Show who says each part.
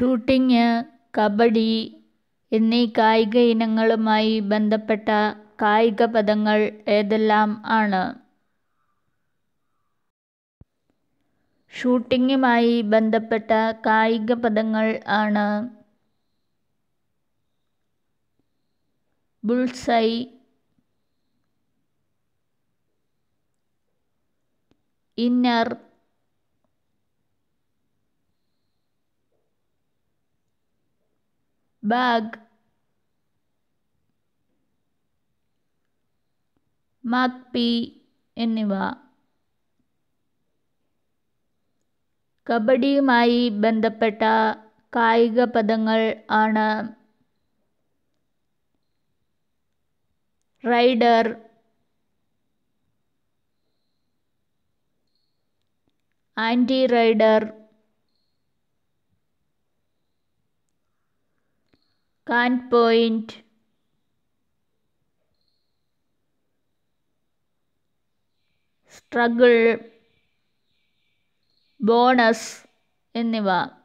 Speaker 1: Shooting kabaddi എന്നീ കായിക ഇനങ്ങളുമായി ബന്ധപ്പെട്ട കായിക പദങ്ങൾ ഏതെല്ലാം ആണ് ഷൂട്ടിങ്ങുമായി ബന്ധപ്പെട്ട കായിക പദങ്ങൾ ആണ് ബുൾസൈ ഇന്നർ bag മക്പി എന്നിവ കബഡിയുമായി ബന്ധപ്പെട്ട കായിക പദങ്ങൾ ആണ് raider anti raider can't point struggle Bonus. എന്നിവ